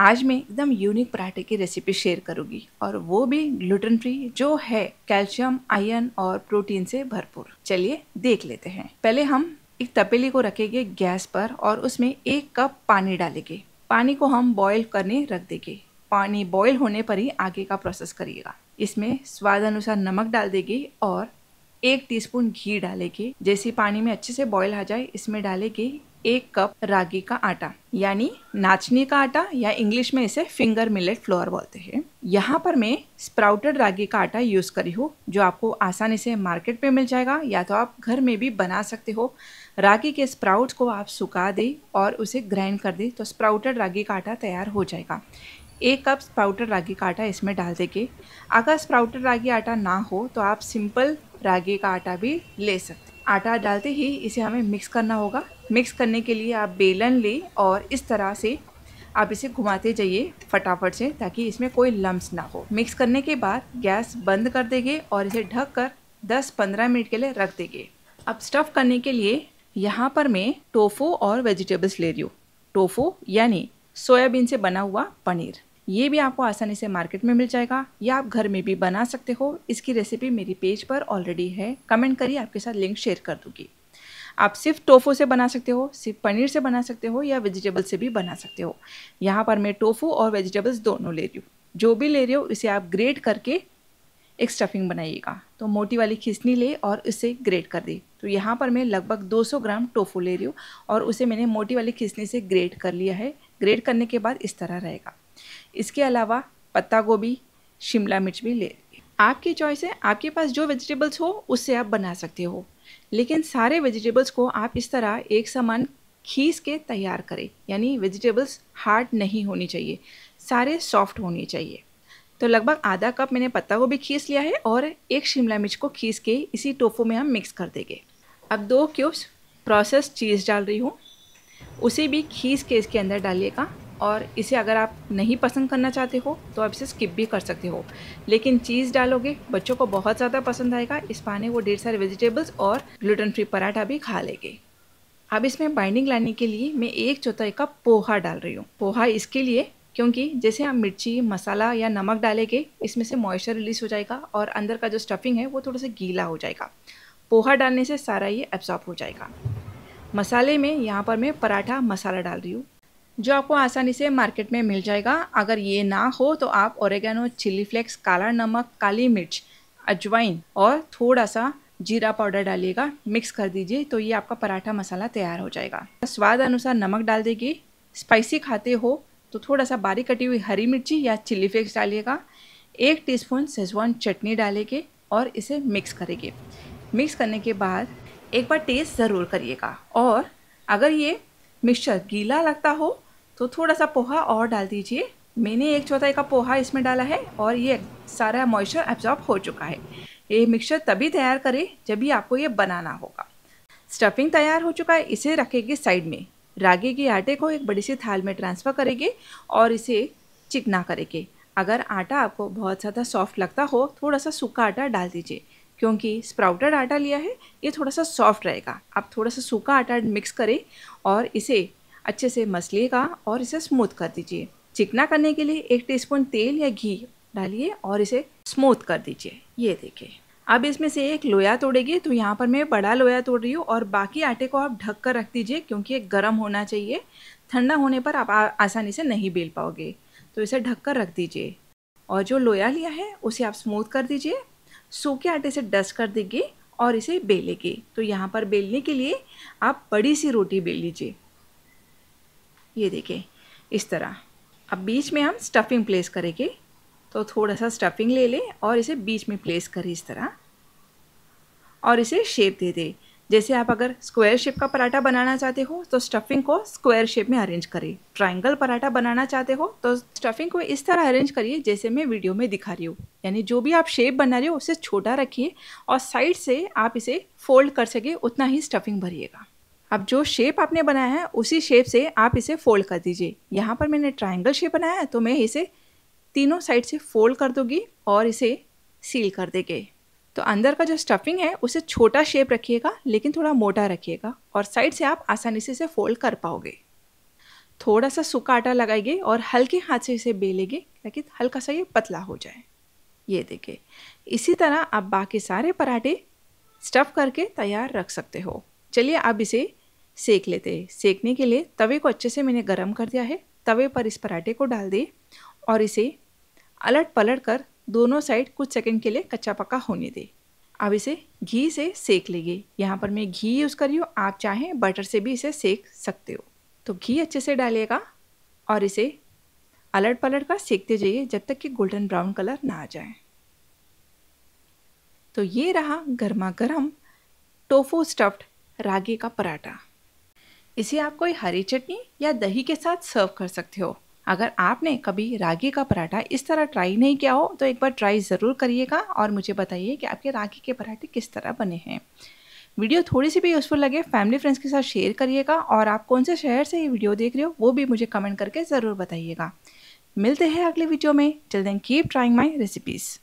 आज मैं एकदम यूनिक पराठे की रेसिपी शेयर करूंगी और वो भी ग्लूटेन फ्री जो है कैल्शियम आयरन और प्रोटीन से भरपूर चलिए देख लेते हैं पहले हम एक तपेली को रखेंगे गैस पर और उसमें एक कप पानी डालेंगे पानी को हम बॉईल करने रख देंगे पानी बॉईल होने पर ही आगे का प्रोसेस करिएगा इसमें स्वाद अनुसार नमक डाल देगी और एक टीस्पून घी डालेगी जैसे पानी में अच्छे से बॉईल आ जाए इसमें डालेगी एक कप रागी का आटा यानी नाचनी का आटा या इंग्लिश में इसे फिंगर मिलेट फ्लोर बोलते हैं यहाँ पर मैं स्प्राउटेड रागी का आटा यूज़ करी हूँ जो आपको आसानी से मार्केट में मिल जाएगा या तो आप घर में भी बना सकते हो रागी के स्प्राउट्स को आप सुखा दें और उसे ग्राइंड कर दें तो स्प्राउटेड रागी का आटा तैयार हो जाएगा एक कप स्प्राउटेड रागी का आटा इसमें डाल देंगे अगर स्प्राउटेड रागी आटा ना हो तो आप सिंपल रागी का आटा भी ले सकते आटा डालते ही इसे हमें मिक्स करना होगा मिक्स करने के लिए आप बेलन लें और इस तरह से आप इसे घुमाते जाइए फटाफट से ताकि इसमें कोई लम्स ना हो मिक्स करने के बाद गैस बंद कर देंगे और इसे ढक कर दस पंद्रह मिनट के लिए रख देंगे अब स्टफ़ करने के लिए यहाँ पर मैं टोफू और वेजिटेबल्स ले रही हूँ टोफू यानी सोयाबीन से बना हुआ पनीर ये भी आपको आसानी से मार्केट में मिल जाएगा या आप घर में भी बना सकते हो इसकी रेसिपी मेरी पेज पर ऑलरेडी है कमेंट करिए आपके साथ लिंक शेयर कर दूंगी आप सिर्फ टोफू से बना सकते हो सिर्फ पनीर से बना सकते हो या वेजिटेबल से भी बना सकते हो यहाँ पर मैं टोफू और वेजिटेबल्स दोनों ले रही हूँ जो भी ले रहे हो इसे आप ग्रेट करके एक स्टफिंग बनाइएगा तो मोटी वाली खिसनी ले और इसे ग्रेट कर दे तो यहाँ पर मैं लगभग 200 ग्राम टोफू ले रही हूँ और उसे मैंने मोटी वाली खिसनी से ग्रेट कर लिया है ग्रेट करने के बाद इस तरह रहेगा इसके अलावा पत्ता गोभी शिमला मिर्च भी ले आपकी चॉइस है आपके पास जो वेजिटेबल्स हो उससे आप बना सकते हो लेकिन सारे वेजिटेबल्स को आप इस तरह एक समान खींच के तैयार करें यानी वेजिटेबल्स हार्ड नहीं होनी चाहिए सारे सॉफ्ट होने चाहिए तो लगभग आधा कप मैंने पत्ता को भी खींच लिया है और एक शिमला मिर्च को खींच के इसी टोफू में हम मिक्स कर देंगे अब दो क्यूब्स प्रोसेस चीज़ डाल रही हूँ उसे भी खींच के इसके अंदर डालिएगा और इसे अगर आप नहीं पसंद करना चाहते हो तो आप इसे स्किप भी कर सकते हो लेकिन चीज़ डालोगे बच्चों को बहुत ज़्यादा पसंद आएगा इस पाने वो ढेर सारे वेजिटेबल्स और ग्लूटन फ्री पराठा भी खा लेंगे अब इसमें बाइंडिंग लाने के लिए मैं एक चौथाई कप पोहा डाल रही हूँ पोहा इसके लिए क्योंकि जैसे हम मिर्ची मसाला या नमक डालेंगे इसमें से मॉइस्चर रिलीज हो जाएगा और अंदर का जो स्टफिंग है वो थोड़ा सा गीला हो जाएगा पोहा डालने से सारा ये एब्जॉर्ब हो जाएगा मसाले में यहाँ पर मैं पराठा मसाला डाल रही हूँ जो आपको आसानी से मार्केट में मिल जाएगा अगर ये ना हो तो आप ओरेगानो चिली फ्लेक्स काला नमक काली मिर्च अजवाइन और थोड़ा सा जीरा पाउडर डालिएगा मिक्स कर दीजिए तो ये आपका पराठा मसाला तैयार हो जाएगा स्वाद अनुसार नमक डाल देगी स्पाइसी खाते हो तो थोड़ा सा बारीक कटी हुई हरी मिर्ची या चिली फ्लेक्स डालिएगा एक टीस्पून शेजवान चटनी डालेंगे और इसे मिक्स करेंगे मिक्स करने के बाद एक बार टेस्ट ज़रूर करिएगा और अगर ये मिक्सचर गीला लगता हो तो थोड़ा सा पोहा और डाल दीजिए मैंने एक चौथाई का पोहा इसमें डाला है और ये सारा मॉइस्चर एब्जॉर्ब हो चुका है ये मिक्सचर तभी तैयार करें जब भी आपको ये बनाना होगा स्टफिंग तैयार हो चुका है इसे रखेंगे साइड में रागी के आटे को एक बड़ी सी थाल में ट्रांसफ़र करेंगे और इसे चिकना करेंगे अगर आटा आपको बहुत ज़्यादा सॉफ्ट लगता हो थोड़ा सा सूखा आटा डाल दीजिए क्योंकि स्प्राउटेड आटा लिया है ये थोड़ा सा सॉफ्ट रहेगा आप थोड़ा सा सूखा आटा मिक्स करें और इसे अच्छे से मसलिएगा और इसे स्मूथ कर दीजिए चिकना करने के लिए एक टीस्पून तेल या घी डालिए और इसे स्मूथ कर दीजिए ये देखिए अब इसमें से एक लोया तोड़ेगी तो यहाँ पर मैं बड़ा लोया तोड़ रही हूँ और बाकी आटे को आप ढक कर रख दीजिए क्योंकि ये गर्म होना चाहिए ठंडा होने पर आप आसानी से नहीं बेल पाओगे तो इसे ढक कर रख दीजिए और जो लोया लिया है उसे आप स्मूथ कर दीजिए सूखे आटे से डस्ट कर देगी और इसे बेलेंगे तो यहाँ पर बेलने के लिए आप बड़ी सी रोटी बेल लीजिए ये देखें इस तरह अब बीच में हम स्टफिंग प्लेस करेंगे तो थोड़ा सा स्टफिंग ले लें और इसे बीच में प्लेस करें इस तरह और इसे शेप दे दें जैसे आप अगर स्क्वायर शेप का पराठा बनाना चाहते हो तो स्टफिंग को स्क्वायर शेप में अरेंज करें ट्राइंगल पराठा बनाना चाहते हो तो स्टफिंग को इस तरह अरेंज करिए जैसे मैं वीडियो में दिखा रही हूँ यानी जो भी आप शेप बना रहे हो उसे छोटा रखिए और साइड से आप इसे फोल्ड कर सके उतना ही स्टफिंग भरिएगा अब जो शेप आपने बनाया है उसी शेप से आप इसे फोल्ड कर दीजिए यहाँ पर मैंने ट्राइंगल शेप बनाया है तो मैं इसे तीनों साइड से फोल्ड कर दूँगी और इसे सील कर देंगे तो अंदर का जो स्टफिंग है उसे छोटा शेप रखिएगा लेकिन थोड़ा मोटा रखिएगा और साइड से आप आसानी से इसे फोल्ड कर पाओगे थोड़ा सा सूखा आटा लगाइए और हल्के हाथ से इसे बेलेंगे ताकि हल्का सा ये पतला हो जाए ये देखिए इसी तरह आप बाकी सारे पराठे स्टफ़ करके तैयार रख सकते हो चलिए आप इसे सेक लेते हैं सेकने के लिए तवे को अच्छे से मैंने गर्म कर दिया है तवे पर इस पराठे को डाल दें और इसे अलट पलट कर दोनों साइड कुछ सेकंड के लिए कच्चा पक्का होने दें अब इसे घी से सेक लेंगे यहाँ पर मैं घी यूज़ कर रही हूँ आप चाहें बटर से भी इसे सेक सकते हो तो घी अच्छे से डालेगा और इसे अलट पलट कर सेकते जाइए जब तक कि गोल्डन ब्राउन कलर ना आ जाए तो ये रहा गर्मा गर्म टोफो स्टफ्ड रागी का पराठा इसे आप कोई हरी चटनी या दही के साथ सर्व कर सकते हो अगर आपने कभी रागी का पराठा इस तरह ट्राई नहीं किया हो तो एक बार ट्राई ज़रूर करिएगा और मुझे बताइए कि आपके रागी के पराठे किस तरह बने हैं वीडियो थोड़ी सी भी यूज़फुल लगे फैमिली फ्रेंड्स के साथ शेयर करिएगा और आप कौन से शहर से ये वीडियो देख रहे हो वो भी मुझे कमेंट करके ज़रूर बताइएगा मिलते हैं अगले वीडियो में chill then keep trying my recipes